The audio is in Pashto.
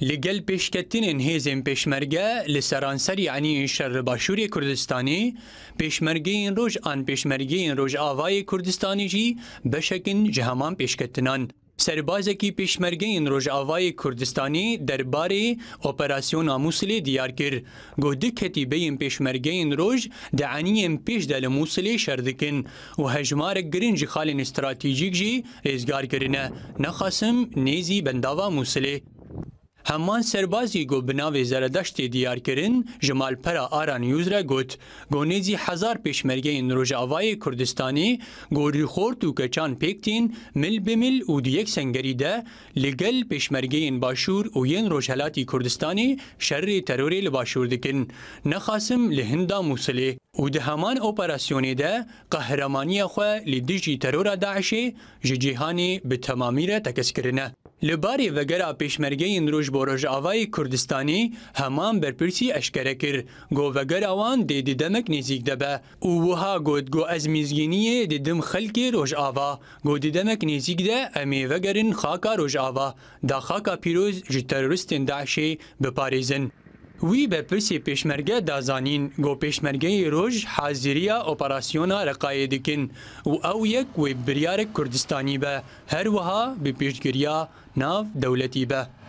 لگل پیشکتین هیزم پیشمرگه لسرانسر یعنی شر باشور کردستانی پیشمرگه این روش آن پیشمرگه این روش آوای کردستانی جی بشکن جهمان پیشکتنان سربازکی پیشمرگین روژاوای کردستانی درباره اپراسیون موسلی دیار کرد گودی کتیبه این پیشمرگین روژ دعنی این پیش دل موسلی شردکن و هجمار گرنج خالین استراتیجیک جی ریزگار کرنه نخاسم نیزی بنداوا موسلی همان سربازی گو بناوی زردشت دیار کرن جمال پرا آران یوز را گوت گونیزی هزار پیشمرگه این روژاوای کردستانی گوری خورد و کچان پیکتین مل بمل و دیک سنگری ده لگل پیشمرگه این باشور و ین روژهلاتی کردستانی شر تروری لباشور دکن نخاسم لهندا موسلی و ده همان اپراسیونی ده قهرمانی خواه لدیجی ترور داعشی جیهانی به تمامی را تکس کرنه Li barê vegera pêşmergeyên Rojborojavayê Kurdistanê heman berpirsî eşkere kir. Go vegera wan dê di demek nêzik debe û wiha got go ez mizgîniyê di dim xelkê Rojava. Go di demek nêzik de em ê vegerin xaka Rojava. Da xaka pîroz ji teroristên Daişê biparêzin. وی به پرسی پیشمرگه دازانین گو پیشمرگه روژ حاضریا اپراسیونا رقای دکن و او یک وی بریار کردستانی به هر وها به پیشگریا ناو دولتی به